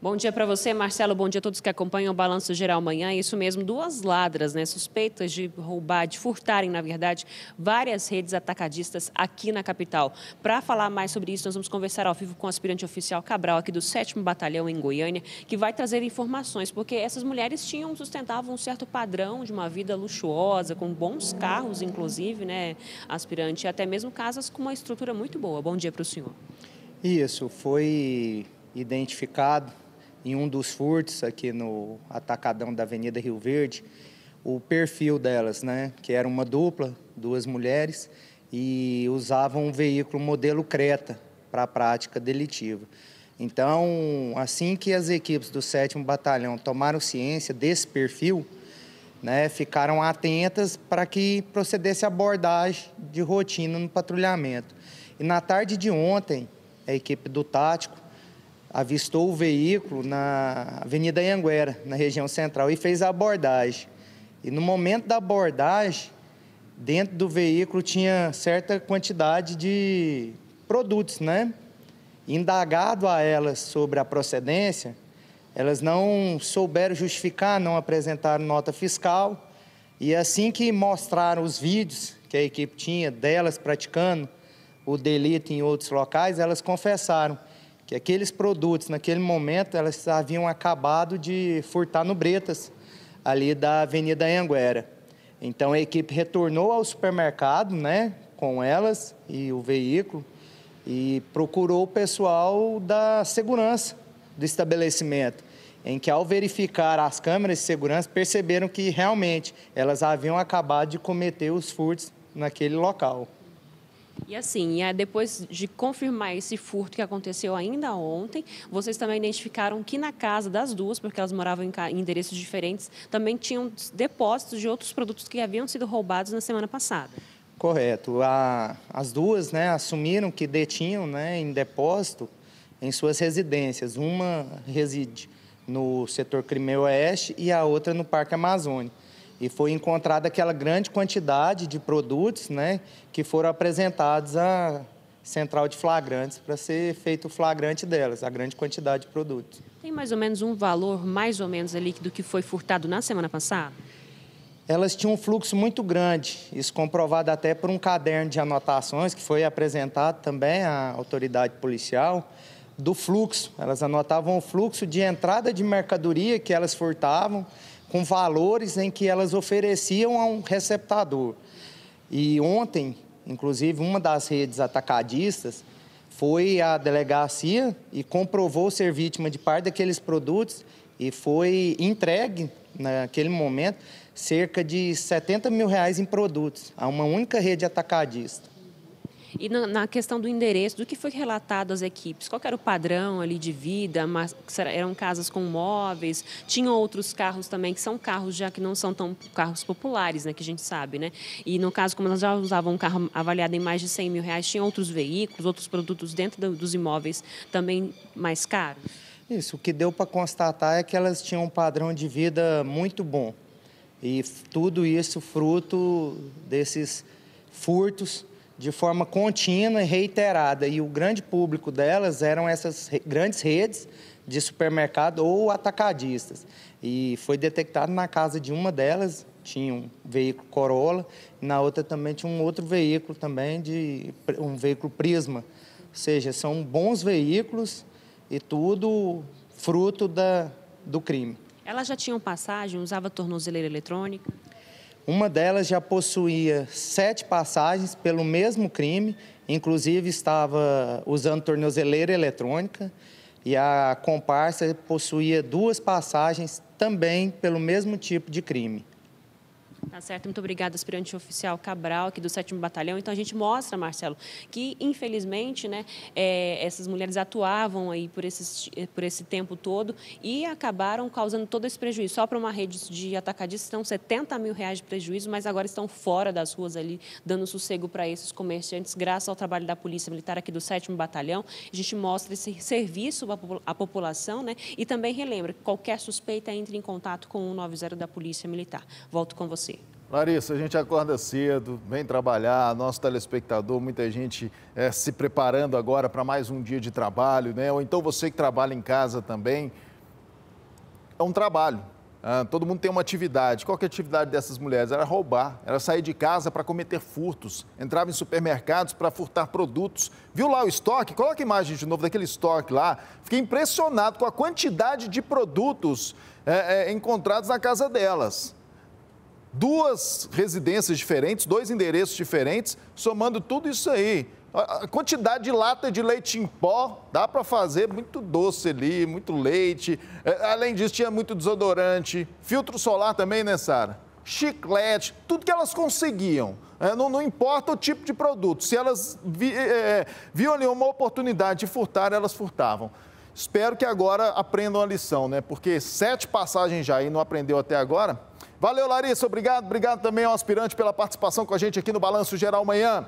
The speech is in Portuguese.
Bom dia para você, Marcelo. Bom dia a todos que acompanham o Balanço Geral Manhã. Isso mesmo, duas ladras, né? Suspeitas de roubar, de furtarem, na verdade, várias redes atacadistas aqui na capital. Para falar mais sobre isso, nós vamos conversar ao vivo com o aspirante oficial Cabral, aqui do 7 Batalhão, em Goiânia, que vai trazer informações, porque essas mulheres tinham, sustentavam um certo padrão de uma vida luxuosa, com bons carros, inclusive, né, aspirante, e até mesmo casas com uma estrutura muito boa. Bom dia para o senhor. Isso, foi identificado em um dos furtos aqui no atacadão da Avenida Rio Verde, o perfil delas, né? Que era uma dupla, duas mulheres, e usavam um veículo modelo Creta para a prática delitiva. Então, assim que as equipes do 7 Batalhão tomaram ciência desse perfil, né, ficaram atentas para que procedesse a abordagem de rotina no patrulhamento. E na tarde de ontem, a equipe do Tático avistou o veículo na Avenida Anguera, na região central, e fez a abordagem. E no momento da abordagem, dentro do veículo tinha certa quantidade de produtos, né? Indagado a elas sobre a procedência, elas não souberam justificar, não apresentaram nota fiscal. E assim que mostraram os vídeos que a equipe tinha delas praticando o delito em outros locais, elas confessaram que aqueles produtos, naquele momento, elas haviam acabado de furtar no Bretas, ali da Avenida Anguera. Então a equipe retornou ao supermercado, né, com elas e o veículo e procurou o pessoal da segurança do estabelecimento, em que ao verificar as câmeras de segurança perceberam que realmente elas haviam acabado de cometer os furtos naquele local. E assim, é depois de confirmar esse furto que aconteceu ainda ontem, vocês também identificaram que na casa das duas, porque elas moravam em endereços diferentes, também tinham depósitos de outros produtos que haviam sido roubados na semana passada. Correto. A, as duas né, assumiram que detinham né, em depósito em suas residências. Uma reside no setor Crimea Oeste e a outra no Parque Amazônico e foi encontrada aquela grande quantidade de produtos né, que foram apresentados à central de flagrantes para ser feito o flagrante delas, a grande quantidade de produtos. Tem mais ou menos um valor, mais ou menos, ali do que foi furtado na semana passada? Elas tinham um fluxo muito grande, isso comprovado até por um caderno de anotações que foi apresentado também à autoridade policial do fluxo. Elas anotavam o fluxo de entrada de mercadoria que elas furtavam, com valores em que elas ofereciam a um receptador. E ontem, inclusive, uma das redes atacadistas foi à delegacia e comprovou ser vítima de parte daqueles produtos e foi entregue, naquele momento, cerca de 70 mil reais em produtos a uma única rede atacadista. E na, na, questão do endereço, do que foi relatado às equipes? Qual era o padrão ali de vida? Mas, eram casas com móveis? Tinham outros carros também, que são carros já que não são tão carros populares, né? Que a gente sabe, né? E no caso, como elas já usavam um carro avaliado em mais de 100 mil reais, tinham outros veículos, outros produtos dentro do, dos imóveis também mais caros? Isso, o que deu para constatar é que elas tinham um padrão de vida muito bom. E tudo isso fruto desses furtos de forma contínua e reiterada. E o grande público delas eram essas grandes redes de supermercado ou atacadistas. E foi detectado na casa de uma delas, tinha um veículo Corolla, e na outra também tinha um outro veículo também, de um veículo Prisma. Ou seja, são bons veículos e tudo fruto da, do crime. Elas já tinham passagem, usava tornozeleira eletrônica? Uma delas já possuía sete passagens pelo mesmo crime, inclusive estava usando tornozeleira eletrônica, e a comparsa possuía duas passagens também pelo mesmo tipo de crime. Tá certo, muito obrigada, aspirante oficial Cabral, aqui do 7 Batalhão. Então, a gente mostra, Marcelo, que, infelizmente, né, é, essas mulheres atuavam aí por, esses, por esse tempo todo e acabaram causando todo esse prejuízo. Só para uma rede de atacadistas, estão 70 mil reais de prejuízo, mas agora estão fora das ruas ali, dando sossego para esses comerciantes, graças ao trabalho da Polícia Militar aqui do 7 Batalhão. A gente mostra esse serviço à população né, e também relembra que qualquer suspeita entre em contato com o 190 da Polícia Militar. Volto com você. Larissa, a gente acorda cedo, vem trabalhar, nosso telespectador, muita gente é, se preparando agora para mais um dia de trabalho, né? Ou então você que trabalha em casa também. É um trabalho. Ah, todo mundo tem uma atividade. Qual é a atividade dessas mulheres? Era roubar, era sair de casa para cometer furtos, entrava em supermercados para furtar produtos. Viu lá o estoque? Coloca a imagem de novo daquele estoque lá. Fiquei impressionado com a quantidade de produtos é, é, encontrados na casa delas duas residências diferentes, dois endereços diferentes, somando tudo isso aí. A quantidade de lata de leite em pó, dá para fazer muito doce ali, muito leite. É, além disso, tinha muito desodorante, filtro solar também, né, Sara? Chiclete, tudo que elas conseguiam. É, não, não, importa o tipo de produto. Se elas vi, é, é, viam ali uma oportunidade de furtar, elas furtavam. Espero que agora aprendam a lição, né? Porque sete passagens já e não aprendeu até agora, Valeu, Larissa. Obrigado. Obrigado também ao aspirante pela participação com a gente aqui no Balanço Geral amanhã